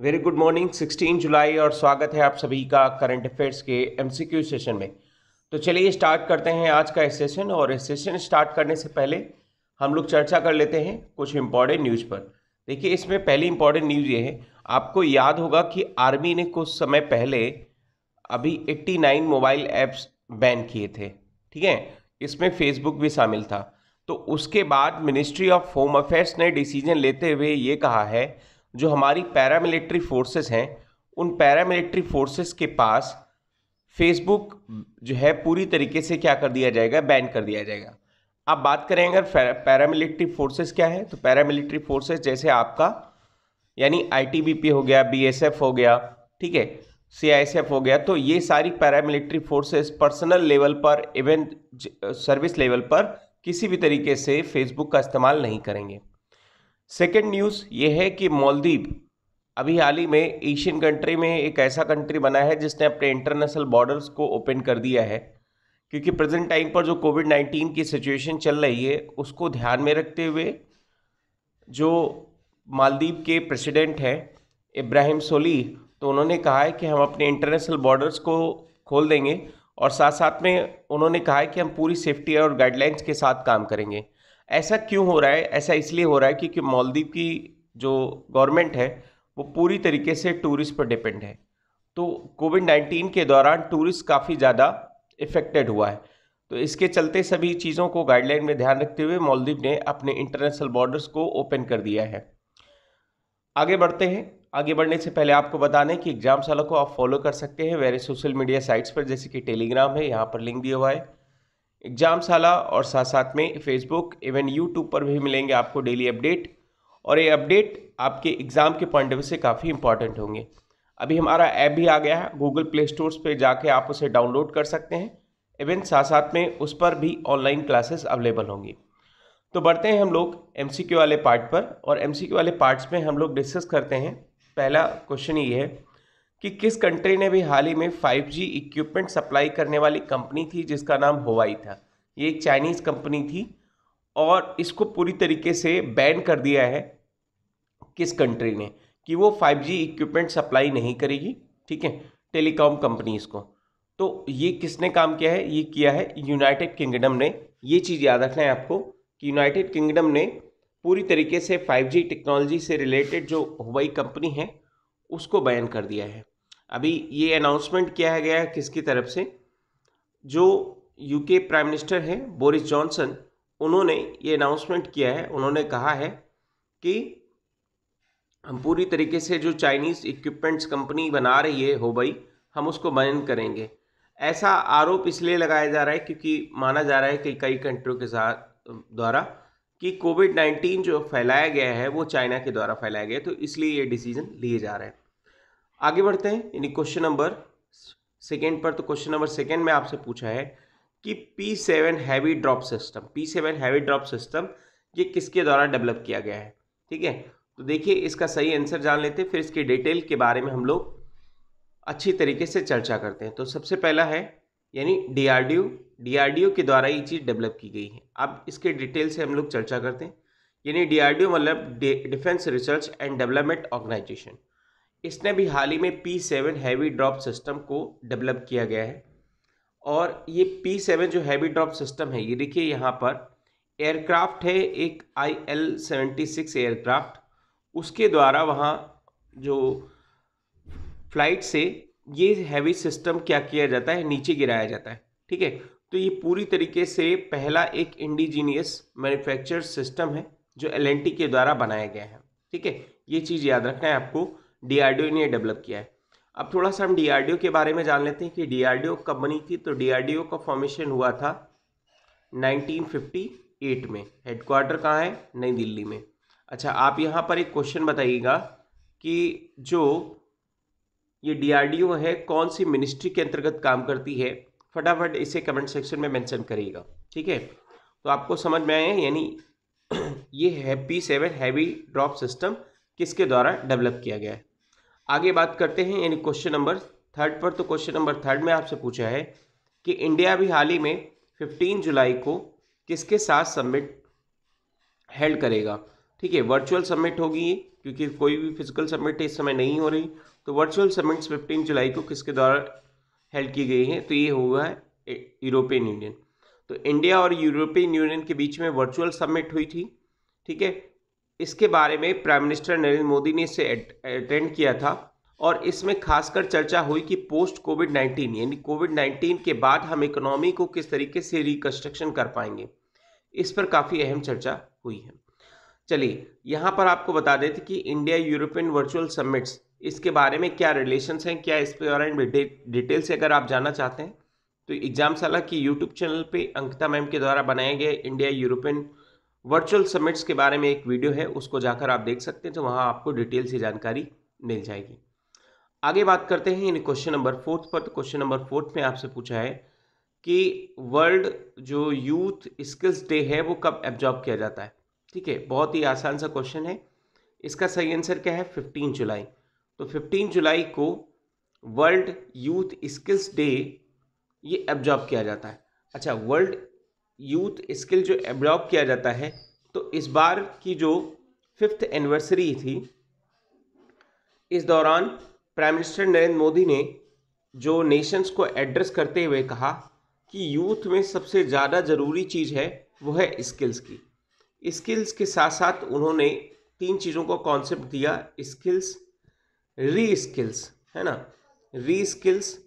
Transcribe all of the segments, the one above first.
very good morning 16 जुलाई और स्वागत है आप सभी का करंट अफेयर्स के एमसीक्यू सेशन में तो चलिए स्टार्ट करते हैं आज का सेशन और इस सेशन स्टार्ट करने से पहले हम लोग चर्चा कर लेते हैं कुछ इम्पॉर्टेंट न्यूज़ पर देखिए इसमें पहली इम्पॉर्टेंट न्यूज़ ये है आपको याद होगा कि आर्मी ने कुछ समय पहले अभी एट्टी मोबाइल ऐप्स बैन किए थे ठीक है इसमें फेसबुक भी शामिल था तो उसके बाद मिनिस्ट्री ऑफ होम अफेयर्स ने डिसीजन लेते हुए ये कहा है जो हमारी पैरामिलिट्री फोर्सेस हैं उन पैरामिलिट्री फोर्सेस के पास फेसबुक जो है पूरी तरीके से क्या कर दिया जाएगा बैन कर दिया जाएगा आप बात करें अगर पैरामिलिट्री फोर्सेस क्या है तो पैरामिलिट्री फोर्सेस जैसे आपका यानी आईटीबीपी हो गया बीएसएफ हो गया ठीक है सीआईएसएफ हो गया तो ये सारी पैरामिलिट्री फोर्सेस पर्सनल लेवल पर इवेंट सर्विस लेवल पर किसी भी तरीके से फेसबुक का इस्तेमाल नहीं करेंगे सेकेंड न्यूज़ ये है कि मालदीव अभी हाल ही में एशियन कंट्री में एक ऐसा कंट्री बना है जिसने अपने इंटरनेशनल बॉर्डर्स को ओपन कर दिया है क्योंकि प्रेजेंट टाइम पर जो कोविड नाइन्टीन की सिचुएशन चल रही है उसको ध्यान में रखते हुए जो मालदीव के प्रेसिडेंट हैं इब्राहिम सोली तो उन्होंने कहा है कि हम अपने इंटरनेशनल बॉर्डर्स को खोल देंगे और साथ साथ में उन्होंने कहा है कि हम पूरी सेफ्टी और गाइडलाइंस के साथ काम करेंगे ऐसा क्यों हो रहा है ऐसा इसलिए हो रहा है क्योंकि मालदीव की जो गवर्नमेंट है वो पूरी तरीके से टूरिस्ट पर डिपेंड है तो कोविड नाइन्टीन के दौरान टूरिस्ट काफ़ी ज़्यादा इफेक्टेड हुआ है तो इसके चलते सभी चीज़ों को गाइडलाइन में ध्यान रखते हुए मालदीव ने अपने इंटरनेशनल बॉर्डर्स को ओपन कर दिया है आगे बढ़ते हैं आगे बढ़ने से पहले आपको बता दें कि एग्जाम सालों को आप फॉलो कर सकते हैं वेरे सोशल मीडिया साइट्स पर जैसे कि टेलीग्राम है यहाँ पर लिंक दिया हुआ है एग्ज़ाम साला और साथ साथ में फेसबुक इवन यूट्यूब पर भी मिलेंगे आपको डेली अपडेट और ये अपडेट आपके एग्ज़ाम के पॉइंट ऑफ से काफ़ी इंपॉर्टेंट होंगे अभी हमारा ऐप भी आ गया है गूगल प्ले स्टोर्स पर जाके आप उसे डाउनलोड कर सकते हैं इवन साथ साथ में उस पर भी ऑनलाइन क्लासेस अवेलेबल होंगी तो बढ़ते हैं हम लोग एम वाले पार्ट पर और एम वाले पार्ट्स में हम लोग डिस्कस करते हैं पहला क्वेश्चन ये है कि किस कंट्री ने भी हाल ही में 5G इक्विपमेंट सप्लाई करने वाली कंपनी थी जिसका नाम हुवाई था ये एक चाइनीज़ कंपनी थी और इसको पूरी तरीके से बैन कर दिया है किस कंट्री ने कि वो 5G इक्विपमेंट सप्लाई नहीं करेगी ठीक है टेलीकॉम कंपनीज को तो ये किसने काम किया है ये किया है यूनाइटेड किंगडम ने ये चीज़ याद रखना है आपको कि यूनाइटेड किंगडम ने पूरी तरीके से 5G टेक्नोलॉजी से रिलेटेड जो हुवाई कंपनी है उसको बैन कर दिया है अभी ये अनाउंसमेंट किया गया है किसकी तरफ से जो यूके प्राइम मिनिस्टर हैं बोरिस जॉनसन उन्होंने ये अनाउंसमेंट किया है उन्होंने कहा है कि हम पूरी तरीके से जो चाइनीज़ इक्विपमेंट्स कंपनी बना रही है होबई हम उसको बैन करेंगे ऐसा आरोप इसलिए लगाया जा रहा है क्योंकि माना जा रहा है कि कई कंट्रियों के साथ द्वारा कि कोविड नाइन्टीन जो फैलाया गया है वो चाइना के द्वारा फैलाया गया है तो इसलिए ये डिसीजन लिए जा रहे हैं आगे बढ़ते हैं यानी क्वेश्चन नंबर सेकेंड पर तो क्वेश्चन नंबर सेकेंड में आपसे पूछा है कि P seven heavy drop system P seven heavy drop system ये किसके द्वारा डेवलप किया गया है ठीक है तो देखिए इसका सही आंसर जान लेते हैं फिर इसके डिटेल के बारे में हम लोग अच्छी तरीके से चर्चा करते हैं तो सबसे पहला है यानी डी डीआरडीओ के द्वारा ये चीज़ डेवलप की गई है अब इसके डिटेल से हम लोग चर्चा करते हैं यानी डीआरडीओ मतलब defence research and development organisation इसने भी हाल ही में P seven heavy drop system को डेवलप किया गया है और ये पी सेवन जो हैवी ड्रॉप सिस्टम है ये देखिए यहाँ पर एयरक्राफ्ट है एक I L seventy six aircraft उसके द्वारा वहाँ जो फ्लाइट से ये हैवी सिस्टम क्या किया जाता है नीचे गिराया जाता है ठीक है तो ये पूरी तरीके से पहला एक इंडिजीनियस मैन्युफैक्चर सिस्टम है जो एल के द्वारा बनाया गया है ठीक है ये चीज़ याद रखना है आपको डी ने डेवलप किया है अब थोड़ा सा हम डी के बारे में जान लेते हैं कि डी कब बनी थी तो डी का फॉर्मेशन हुआ था 1958 में हेडक्वार्टर कहाँ है नई दिल्ली में अच्छा आप यहाँ पर एक क्वेश्चन बताइएगा कि जो ये डी है कौन सी मिनिस्ट्री के अंतर्गत काम करती है फटाफट इसे कमेंट सेक्शन में मेंशन करिएगा ठीक है तो आपको समझ में आया यानी ये है P seven heavy drop system किसके द्वारा डेवलप किया गया है आगे बात करते हैं यानी क्वेश्चन नंबर थर्ड पर तो क्वेश्चन नंबर थर्ड में आपसे पूछा है कि इंडिया भी हाल ही में 15 जुलाई को किसके साथ सबमिट हेल्ड करेगा ठीक है वर्चुअल सबमिट होगी क्योंकि कोई भी फिजिकल सबमिट इस समय नहीं हो रही तो वर्चुअल सबमिट्स 15 जुलाई को किसके द्वारा हेल्ड की गई हैं तो ये हुआ है यूरोपियन यूनियन तो इंडिया और यूरोपियन यूनियन के बीच में वर्चुअल समिट हुई थी ठीक है इसके बारे में प्राइम मिनिस्टर नरेंद्र मोदी ने इसे अटेंड किया था और इसमें खासकर चर्चा हुई कि पोस्ट कोविड नाइन्टीन यानी कोविड नाइन्टीन के बाद हम इकोनॉमी को किस तरीके से रिकन्स्ट्रक्शन कर पाएंगे इस पर काफ़ी अहम चर्चा हुई है चलिए यहाँ पर आपको बता देते कि इंडिया यूरोपियन वर्चुअल समिट्स इसके बारे में क्या रिलेशंस हैं क्या इस पे और डिटेल से अगर आप जानना चाहते हैं तो एग्जाम साला की यूट्यूब चैनल पे अंकिता मैम के द्वारा बनाए गए इंडिया यूरोपियन वर्चुअल समिट्स के बारे में एक वीडियो है उसको जाकर आप देख सकते हैं तो वहाँ आपको डिटेल से जानकारी मिल जाएगी आगे बात करते हैं इन क्वेश्चन नंबर फोर्थ पर तो क्वेश्चन नंबर फोर्थ में आपसे पूछा है कि वर्ल्ड जो यूथ स्किल्स डे है वो कब एब्जॉर्ब किया जाता है ठीक है बहुत ही आसान सा क्वेश्चन है इसका सही आंसर क्या है फिफ्टीन जुलाई तो 15 जुलाई को वर्ल्ड यूथ स्किल्स डे ये एब्जॉर्ब किया जाता है अच्छा वर्ल्ड यूथ स्किल जो एब्जॉर्ब किया जाता है तो इस बार की जो फिफ्थ एनिवर्सरी थी इस दौरान प्राइम मिनिस्टर नरेंद्र मोदी ने जो नेशंस को एड्रेस करते हुए कहा कि यूथ में सबसे ज़्यादा ज़रूरी चीज़ है वो है स्किल्स की स्किल्स के साथ साथ उन्होंने तीन चीज़ों का कॉन्सेप्ट दिया स्किल्स री स्किल्स है ना री स्किल्स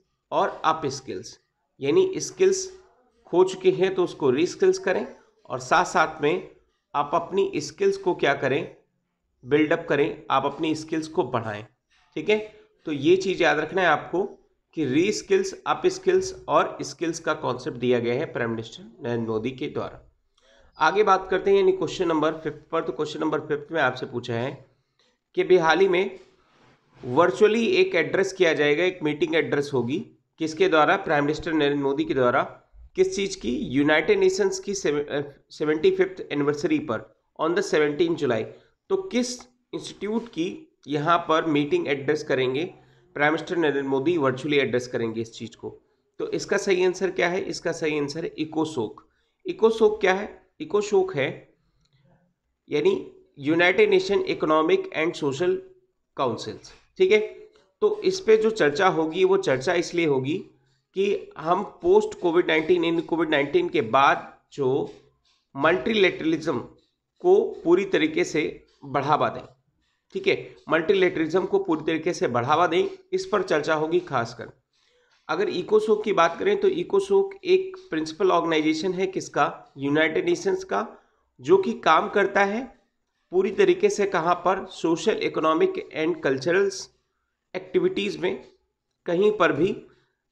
और अप स्किल्स यानी स्किल्स खो चुके हैं तो उसको री स्किल्स करें और साथ साथ में आप अपनी स्किल्स को क्या करें बिल्डअप करें आप अपनी स्किल्स को बढ़ाएं ठीक है तो ये चीज़ याद रखना है आपको कि री स्किल्स अप स्किल्स और स्किल्स का कॉन्सेप्ट दिया गया है प्राइम मिनिस्टर नरेंद्र मोदी के द्वारा आगे बात करते हैं यानी क्वेश्चन नंबर फिफ्थ पर तो क्वेश्चन नंबर फिफ्थ में आपसे पूछा है कि बिहाली में वर्चुअली एक एड्रेस किया जाएगा एक मीटिंग एड्रेस होगी किसके द्वारा प्राइम मिनिस्टर नरेंद्र मोदी के द्वारा किस चीज़ की यूनाइटेड नेशंस की सेवेंटी फिफ्थ एनिवर्सरी पर ऑन द सेवेंटीन जुलाई तो किस इंस्टीट्यूट की यहाँ पर मीटिंग एड्रेस करेंगे prime minister Narendra Modi virtually address करेंगे इस चीज़ को तो इसका सही आंसर क्या है इसका सही आंसर है इकोसोक इकोसोक क्या है इकोसोक है यानी United Nation economic and social councils ठीक है तो इस पर जो चर्चा होगी वो चर्चा इसलिए होगी कि हम पोस्ट कोविड नाइन्टीन इन कोविड नाइन्टीन के बाद जो मल्टीलेटरलिज्म को पूरी तरीके से बढ़ावा दें ठीक है मल्टीलेटरिज्म को पूरी तरीके से बढ़ावा दें इस पर चर्चा होगी खासकर अगर इकोसोक की बात करें तो इकोसोक एक प्रिंसिपल ऑर्गेनाइजेशन है किसका यूनाइटेड नेशंस का जो कि काम करता है पूरी तरीके से कहाँ पर social economic and culturals activities में कहीं पर भी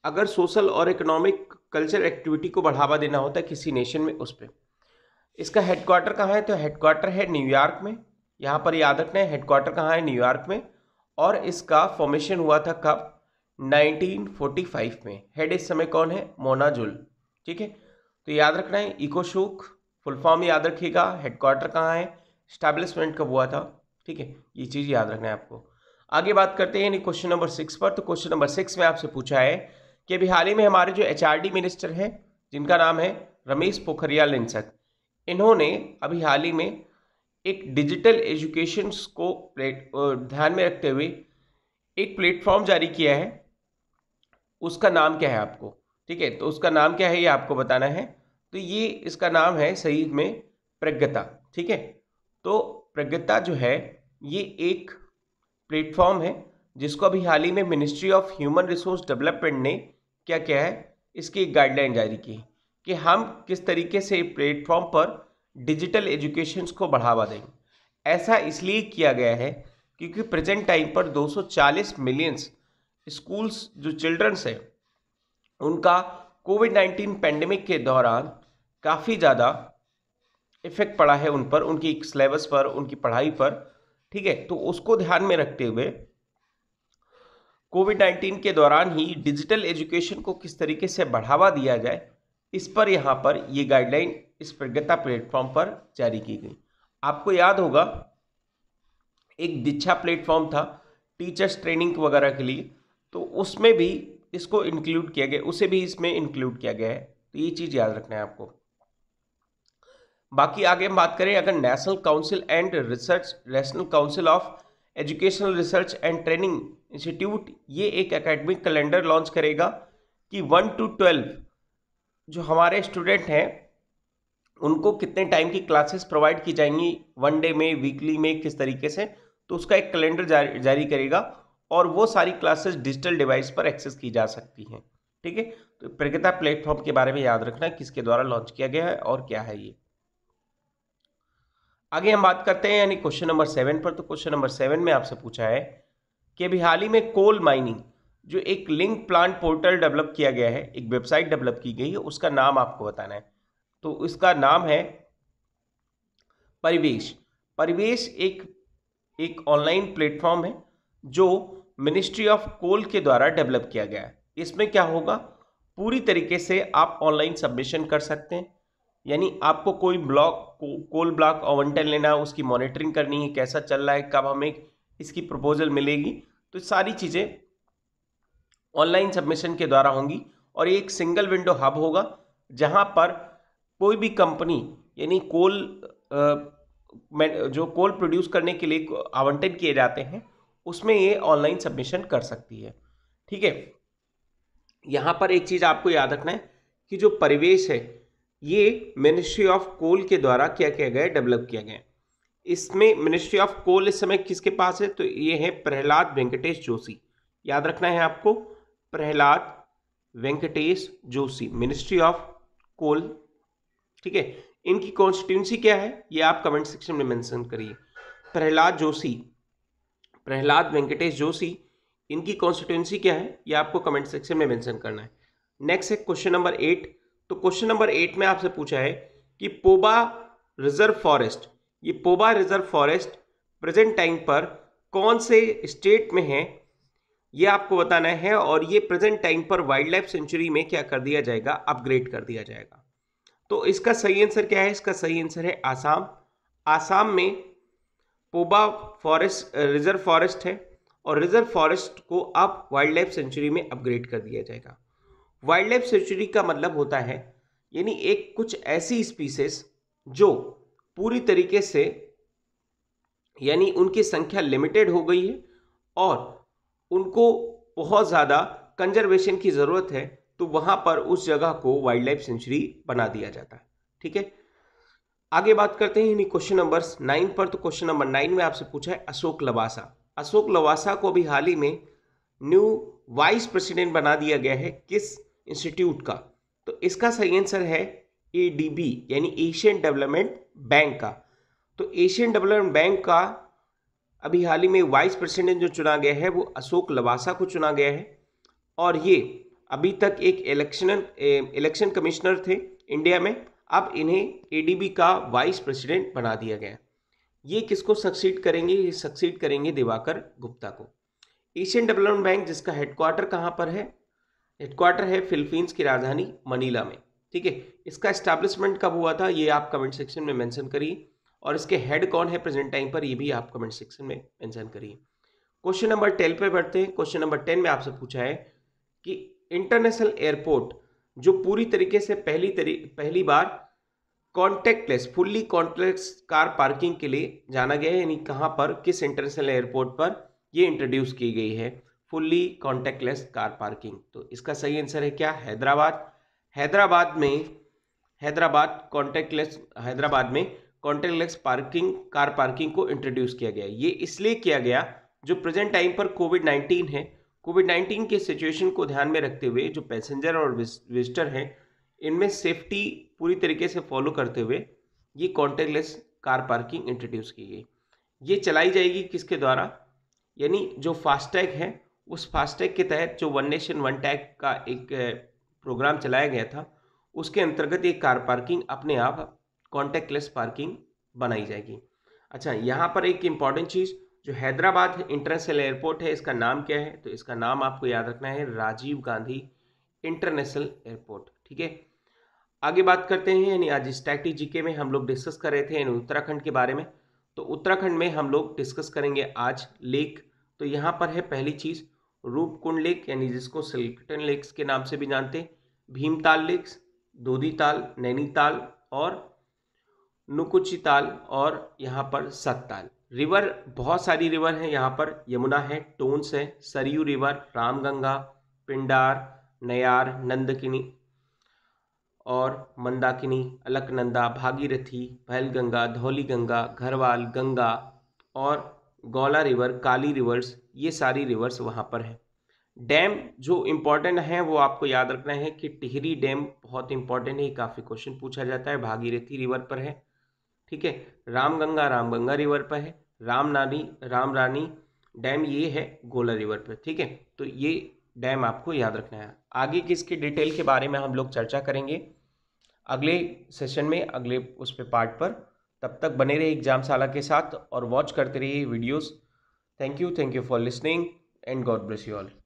अगर सोशल और इकोनॉमिक कल्चर एक्टिविटी को बढ़ावा देना होता है किसी नेशन में उस पर इसका हेडक्वार्टर कहाँ है तो हेडक्वार्टर है न्यूयॉर्क में यहाँ पर याद रखना है हेडक्वार्टर कहाँ है न्यूयॉर्क में और इसका फॉर्मेशन हुआ था कब 1945 में हेड इस समय कौन है मोनाजुल ठीक है तो याद रखना है इकोशोक फुल फॉर्म याद रखिएगा हेडक्वार्टर कहाँ है स्टैब्लिशमेंट कब हुआ था ठीक है ये चीज़ याद रखना है आपको आगे बात करते हैं क्वेश्चन नंबर सिक्स पर तो क्वेश्चन नंबर सिक्स में आपसे पूछा है कि अभी हाल ही में हमारे जो एच मिनिस्टर हैं जिनका नाम है रमेश पोखरियाल निंसक इन्होंने अभी हाल ही में एक डिजिटल एजुकेशन को ध्यान में रखते हुए एक प्लेटफॉर्म जारी किया है उसका नाम क्या है आपको ठीक है तो उसका नाम क्या है ये आपको बताना है तो ये इसका नाम है सही में प्रज्ञता ठीक है तो प्रगता जो है ये एक प्लेटफॉर्म है जिसको अभी हाल ही में ministry of human resource development ने क्या क्या है इसकी एक गाइडलाइन जारी की कि हम किस तरीके से प्लेटफॉर्म पर डिजिटल एजुकेशन को बढ़ावा दें ऐसा इसलिए किया गया है क्योंकि प्रेजेंट टाइम पर 240 मिलियंस स्कूल्स जो चिल्ड्रंस हैं उनका कोविड नाइन्टीन पेंडेमिक के दौरान काफ़ी ज़्यादा इफेक्ट पड़ा है उन पर उनकी सिलेबस पर उनकी पढ़ाई पर ठीक है तो उसको ध्यान में रखते हुए कोविड नाइन्टीन के दौरान ही डिजिटल एजुकेशन को किस तरीके से बढ़ावा दिया जाए इस पर यहाँ पर ये गाइडलाइन इस प्रज्ञता प्लेटफॉर्म पर जारी की गई आपको याद होगा एक दीक्षा प्लेटफॉर्म था टीचर्स ट्रेनिंग वगैरह के लिए तो उसमें भी इसको इंक्लूड किया गया उसे भी इसमें इंक्लूड किया गया है तो ये चीज़ याद रखना है आपको बाकी आगे हम बात करें अगर national council and research national council of educational research and training institute ये एक एकेडमिक कैलेंडर लॉन्च करेगा कि वन टू ट्वेल्व जो हमारे स्टूडेंट हैं उनको कितने टाइम की क्लासेस प्रोवाइड की जाएंगी वन डे में वीकली में किस तरीके से तो उसका एक कैलेंडर जारी, जारी करेगा और वो सारी क्लासेस डिजिटल डिवाइस पर एक्सेस की जा सकती हैं ठीक है तो प्रगता प्लेटफॉर्म के बारे में याद रखना किसके द्वारा लॉन्च किया गया है और क्या है ये आगे हम बात करते हैं यानी क्वेश्चन नंबर सेवन पर तो क्वेश्चन नंबर सेवन में आपसे पूछा है कि अभी हाल ही में कोल माइनिंग जो एक लिंक प्लांट पोर्टल डेवलप किया गया है एक वेबसाइट डेवलप की गई है उसका नाम आपको बताना है तो इसका नाम है परिवेश परिवेश एक एक ऑनलाइन प्लेटफॉर्म है जो मिनिस्ट्री ऑफ कोल के द्वारा डेवलप किया गया है इसमें क्या होगा पूरी तरीके से आप ऑनलाइन सबमिशन कर सकते हैं यानी आपको कोई ब्लॉक को, कोल ब्लॉक ऑवंटन लेना है उसकी मॉनिटरिंग करनी है कैसा चल रहा है कब हमें इसकी प्रपोजल मिलेगी तो सारी चीज़ें ऑनलाइन सबमिशन के द्वारा होंगी और एक सिंगल विंडो हब होगा जहां पर कोई भी कंपनी यानी कोल आ, जो कोल प्रोड्यूस करने के लिए आवंटन किए जाते हैं उसमें ये ऑनलाइन सबमिशन कर सकती है ठीक है यहाँ पर एक चीज़ आपको याद रखना है कि जो परिवेश है ये मिनिस्ट्री ऑफ कोल के द्वारा क्या किया गया डेवलप किया गया इसमें मिनिस्ट्री ऑफ कोल इस समय किसके पास है तो ये है प्रहलाद वेंकटेश जोशी याद रखना है आपको Prahlad Venkatesh Joshi ministry of coal ठीक है इनकी कॉन्स्टिट्यूंसी क्या है ये आप कमेंट सेक्शन में मेंशन करिए प्रहलाद जोशी प्रहलाद वेंकटेश जोशी इनकी कॉन्स्टिट्यूंसी क्या है ये आपको कमेंट सेक्शन में मेंशन करना है नेक्स्ट है क्वेश्चन नंबर एट तो क्वेश्चन नंबर एट में आपसे पूछा है कि पोबा रिजर्व फॉरेस्ट ये Poba reserve forest present time पर कौन से स्टेट में है ये आपको बताना है और ये प्रेजेंट टाइम पर वाइल्ड लाइफ सेंचुरी में क्या कर दिया जाएगा अपग्रेड कर दिया जाएगा तो इसका सही आंसर क्या है इसका सही आंसर है आसाम आसाम में पोबा फॉरेस्ट रिजर्व फॉरेस्ट है और रिजर्व फॉरेस्ट को अब वाइल्ड लाइफ सेंचुरी में अपग्रेड कर दिया जाएगा वाइल्ड लाइफ सेंचुरी का मतलब होता है यानी एक कुछ ऐसी स्पीसीज जो पूरी तरीके से यानी उनकी संख्या लिमिटेड हो गई है और उनको बहुत ज़्यादा कंजर्वेशन की ज़रूरत है तो वहाँ पर उस जगह को वाइल्ड लाइफ सेंचुरी बना दिया जाता है ठीक है आगे बात करते हैं क्वेश्चन नंबर नाइन पर तो क्वेश्चन नंबर नाइन में आपसे पूछा है अशोक लवासा अशोक लवासा को भी हाल ही में न्यू वाइस प्रेसिडेंट बना दिया गया है किस इंस्टीट्यूट का तो इसका सही आंसर है ए यानी एशियन डेवलपमेंट बैंक का तो एशियन डेवलपमेंट बैंक का अभी हाल ही में वाइस प्रेसिडेंट जो चुना गया है वो अशोक लवासा को चुना गया है और ये अभी तक एक इलेक्शन इलेक्शन कमिश्नर थे इंडिया में अब इन्हें एडीबी का वाइस प्रेसिडेंट बना दिया गया ये किसको सक्सीड करेंगे ये सक्सीड करेंगे दिवाकर गुप्ता को एशियन डेवलपमेंट बैंक जिसका हेडक्वार्टर कहाँ पर है हेडक्वार्टर है फिलीपींस की राजधानी मनीला में ठीक है इसका इस्टेब्लिशमेंट कब हुआ था ये आप कमेंट सेक्शन में मेंशन करिए और इसके हेड कौन है प्रेजेंट टाइम पर ये भी आप कमेंट सेक्शन में मेंशन करिए क्वेश्चन नंबर टेन पे बढ़ते हैं क्वेश्चन नंबर टेन में आपसे पूछा है कि इंटरनेशनल एयरपोर्ट जो पूरी तरीके से पहली तरी पहली बार contactless fully contact car parking के लिए जाना गया है यानी कहाँ पर किस इंटरनेशनल एयरपोर्ट पर ये इंट्रोड्यूस की गई है फुल्ली कॉन्टेक्टलेस कार पार्किंग तो इसका सही आंसर है क्या हैदराबाद हैदराबाद में हैदराबाद कॉन्टेक्टलेस हैदराबाद में कॉन्टेक्टलेस पार्किंग कार पार्किंग को इंट्रोड्यूस किया गया ये इसलिए किया गया जो प्रेजेंट टाइम पर कोविड नाइन्टीन है कोविड नाइन्टीन के सिचुएशन को ध्यान में रखते हुए जो पैसेंजर और विजिटर हैं इनमें सेफ्टी पूरी तरीके से फॉलो करते हुए ये कॉन्टेक्टलेस कार पार्किंग इंट्रोड्यूस की गई ये चलाई जाएगी किसके द्वारा यानी जो फास्टैग है उस फास्टैग के तहत जो वन नेशन वन टैग का एक प्रोग्राम चलाया गया था उसके अंतर्गत ये कार पार्किंग अपने आप कॉन्टैक्टलेस पार्किंग बनाई जाएगी अच्छा यहाँ पर एक इम्पॉर्टेंट चीज़ जो हैदराबाद इंटरनेशनल एयरपोर्ट है इसका नाम क्या है तो इसका नाम आपको याद रखना है राजीव गांधी इंटरनेशनल एयरपोर्ट ठीक है आगे बात करते हैं यानी आज स्टैटिक जीके में हम लोग डिस्कस कर रहे थे यानी उत्तराखंड के बारे में तो उत्तराखंड में हम लोग डिस्कस करेंगे आज लेक तो यहाँ पर है पहली चीज़ रूपकुंड लेक यानी जिसको सिल्कटन लेक्स के नाम से भी जानते भीमताल लेक्स दोदी ताल नैनीताल और नुकुची ताल और यहाँ पर सत्ताल रिवर बहुत सारी रिवर हैं यहाँ पर यमुना है टोन्स है सरयू रिवर रामगंगा पिंडार नयार नंदकिनी और मंदाकिनी अलकनंदा भागीरथी भैलगंगा धौली गंगा घरवाल गंगा और गौला रिवर काली रिवर्स ये सारी रिवर्स वहाँ पर हैं डैम जो इम्पॉर्टेंट हैं वो आपको याद रखना है कि टिहरी डैम बहुत इंपॉर्टेंट है काफ़ी क्वेश्चन पूछा जाता है भागीरथी रिवर पर है ठीक है रामगंगा रामगंगा रिवर पर है राम नानी राम रानी डैम ये है गोला रिवर पर ठीक है तो ये डैम आपको याद रखना है आगे की इसके डिटेल के बारे में हम लोग चर्चा करेंगे अगले सेशन में अगले उस पर पार्ट पर तब तक बने रहिए एग्जामशाला के साथ और वॉच करते रहिए videos thank you thank you for listening and God bless you all